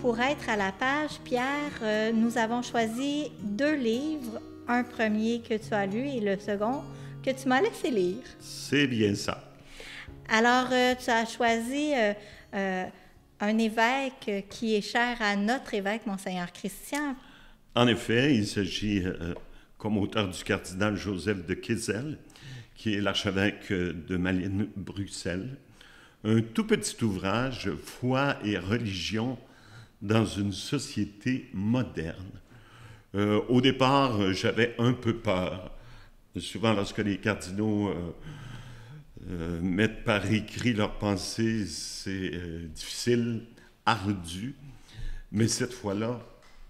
pour être à la page, Pierre, euh, nous avons choisi deux livres, un premier que tu as lu et le second que tu m'as laissé lire. C'est bien ça. Alors, euh, tu as choisi euh, un évêque qui est cher à notre évêque, Monseigneur Christian. En effet, il s'agit, comme auteur du cardinal Joseph de Kizel, qui est l'archevêque de Malines-Bruxelles, un tout petit ouvrage, Foi et religion dans une société moderne. Euh, au départ, j'avais un peu peur. Souvent, lorsque les cardinaux euh, euh, mettent par écrit leurs pensées, c'est difficile, ardu. Mais cette fois-là,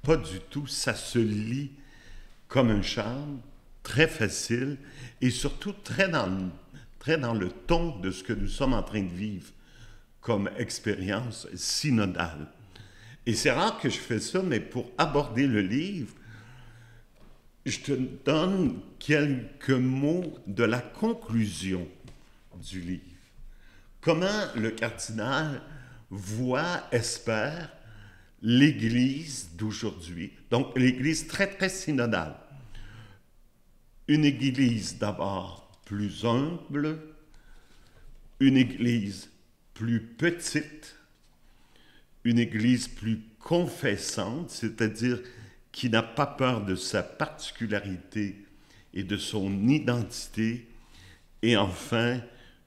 pas du tout. Ça se lit comme un charme, très facile et surtout très dans, très dans le ton de ce que nous sommes en train de vivre comme expérience synodale. Et c'est rare que je fais ça, mais pour aborder le livre, je te donne quelques mots de la conclusion du livre. Comment le cardinal voit, espère l'Église d'aujourd'hui, donc l'Église très, très synodale. Une Église d'abord plus humble, une Église plus petite, une Église plus confessante, c'est-à-dire qui n'a pas peur de sa particularité et de son identité, et enfin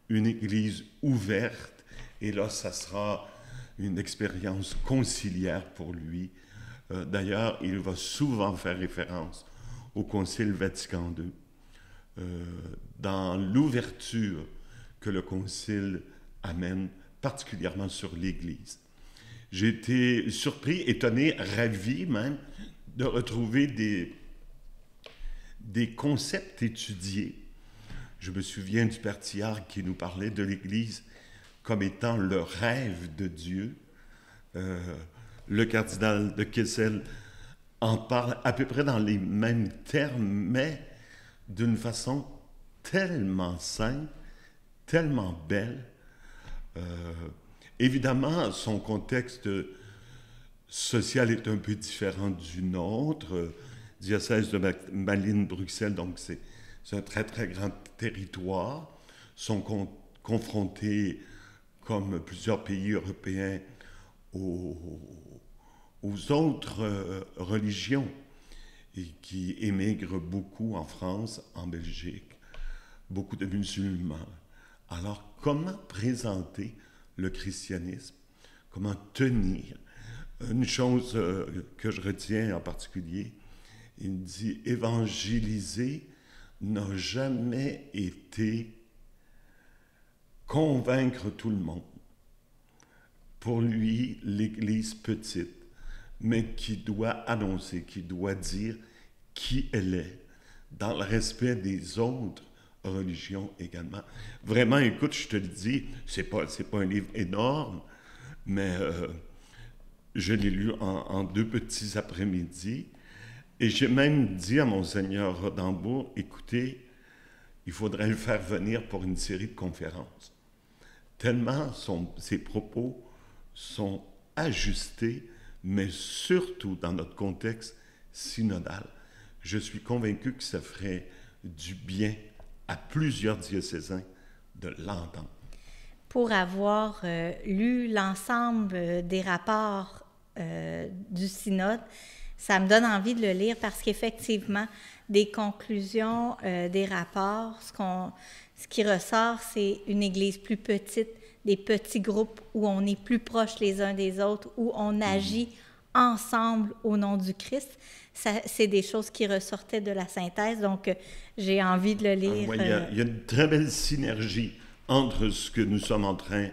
une Église ouverte, et là ça sera une expérience conciliaire pour lui. Euh, d'ailleurs, il va souvent faire référence au Concile Vatican II. Euh, dans l'ouverture que le Concile amène, particulièrement sur l'Église. J'ai été surpris, étonné, ravi même de retrouver des, des concepts étudiés. Je me souviens du Père Thiard qui nous parlait de l'Église comme étant le rêve de Dieu. Euh, le cardinal de Kessel en parle à peu près dans les mêmes termes, mais d'une façon tellement simple, tellement belle. Euh, évidemment, son contexte social est un peu différent du nôtre. Diocèse de Malines-Bruxelles, donc c'est un très très grand territoire, sont confrontés, comme plusieurs pays européens, aux autres euh, religions et qui émigrent beaucoup en France, en Belgique, beaucoup de musulmans. Alors, comment présenter le christianisme? Comment tenir? Une chose euh, que je retiens en particulier, il dit évangéliser n'a jamais été convaincre tout le monde. Pour lui, l'Église petite, mais qui doit annoncer, qui doit dire qui elle est, dans le respect des autres religions également. Vraiment, écoute, je te le dis, c'est pas, c'est pas un livre énorme, mais euh, je l'ai lu en, deux petits après-midi. Et j'ai même dit à Monseigneur Rodambourg, écoutez, il faudrait le faire venir pour une série de conférences. Tellement ses propos sont ajustés mais surtout dans notre contexte synodal. Je suis convaincu que ça ferait du bien à plusieurs diocésains de l'entendre. Pour avoir euh, lu l'ensemble euh, des rapports euh, du synode, ça me donne envie de le lire parce qu'effectivement, des conclusions, des rapports, ce, ce qui ressort, c'est une Église plus petite, des petits groupes où on est plus proche les uns des autres, où on mhm. agit ensemble au nom du Christ. C'est des choses qui ressortaient de la synthèse, donc euh, j'ai envie de le ah lire. Euh, il y, a une très belle synergie entre ce que nous sommes en train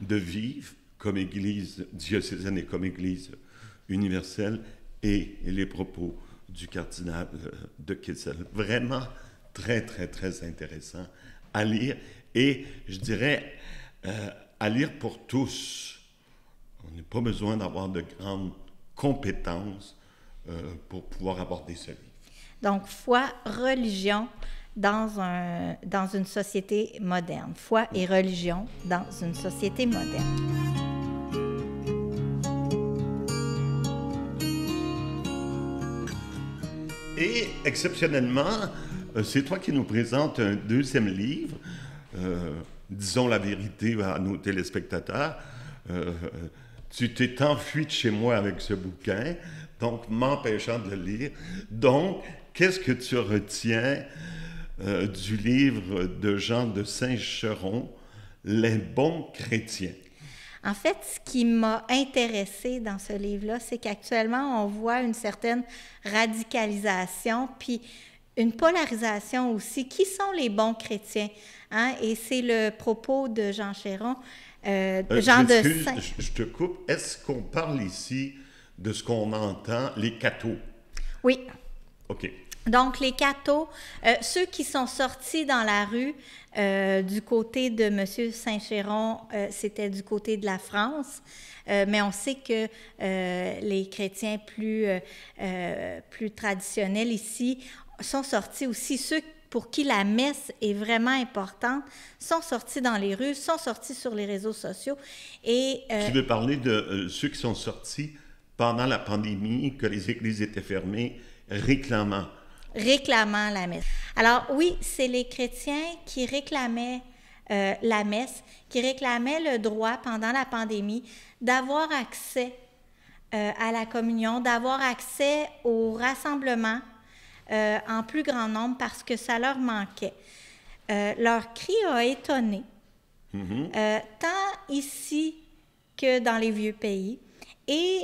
de vivre comme Église diocésaine et comme Église universelle et, les propos du cardinal euh, de Kessel. Vraiment très, très, très intéressant à lire et je dirais euh, à lire pour tous. On n'a pas besoin d'avoir de grandes compétences euh, pour pouvoir aborder ce livre. Donc, foi, religion dans, un, dans une société moderne. Foi et religion dans une société moderne. Et exceptionnellement, euh, c'est toi qui nous présentes un deuxième livre disons la vérité à nos téléspectateurs. Euh, tu t'es enfui de chez moi avec ce bouquin, donc m'empêchant de le lire. Donc, qu'est-ce que tu retiens euh, du livre de Jean de Saint-Cheron, Les bons chrétiens? En fait, ce qui m'a intéressé dans ce livre-là, c'est qu'actuellement, on voit une certaine radicalisation, puis une polarisation aussi. Qui sont les bons chrétiens? Hein? Et c'est le propos de Jean Chéron. Euh, euh, Jean de Saint. Je, te coupe. Est-ce qu'on parle ici de ce qu'on entend, les cathos? Oui. OK. Donc, les cathos, euh, ceux qui sont sortis dans la rue du côté de M. Saint-Chéron, c'était du côté de la France. mais on sait que les chrétiens plus, plus traditionnels ici sont sortis aussi ceux pour qui la messe est vraiment importante, sont sortis dans les rues, sont sortis sur les réseaux sociaux. Et, euh, tu veux parler de euh, ceux qui sont sortis pendant la pandémie, que les églises étaient fermées, réclamant. Réclamant la messe. Alors oui, c'est les chrétiens qui réclamaient euh, la messe, qui réclamaient le droit pendant la pandémie d'avoir accès à la communion, d'avoir accès au rassemblement euh, en plus grand nombre parce que ça leur manquait. Euh, leur cri a étonné, mm-hmm. euh, tant ici que dans les vieux pays. Et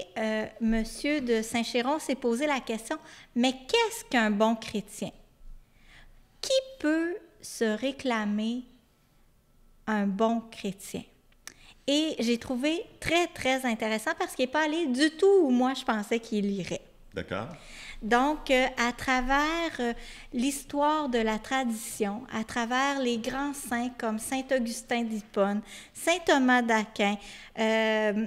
Monsieur de Saint-Chéron s'est posé la question, mais qu'est-ce qu'un bon chrétien? Qui peut se réclamer un bon chrétien? Et j'ai trouvé très, très intéressant parce qu'il n'est pas allé du tout où moi je pensais qu'il irait. D'accord. Donc, euh, à travers euh, l'histoire de la tradition, à travers les grands saints comme Saint Augustin d'Hippone, Saint Thomas d'Aquin, euh,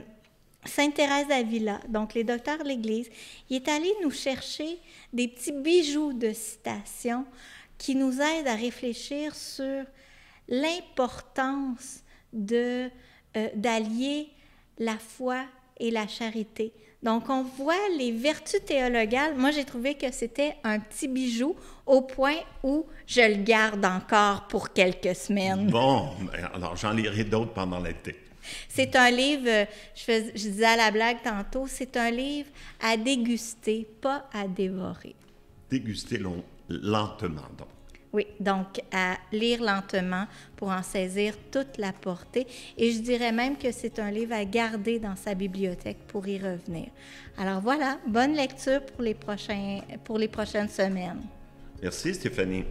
Sainte Thérèse d'Avila, donc les docteurs de l'Église, il est allé nous chercher des petits bijoux de citations qui nous aident à réfléchir sur l'importance euh, d'allier la foi et la charité. Donc, on voit les vertus théologales. Moi, j'ai trouvé que c'était un petit bijou au point où je le garde encore pour quelques semaines. Bon, ben, alors j'en lirai d'autres pendant l'été. C'est un livre, euh, je, fais, disais à la blague tantôt, c'est un livre à déguster, pas à dévorer. Déguster lentement, donc. Oui, donc à lire lentement pour en saisir toute la portée. Et je dirais même que c'est un livre à garder dans sa bibliothèque pour y revenir. Alors voilà, bonne lecture pour les, prochains, pour les prochaines semaines. Merci Stéphanie.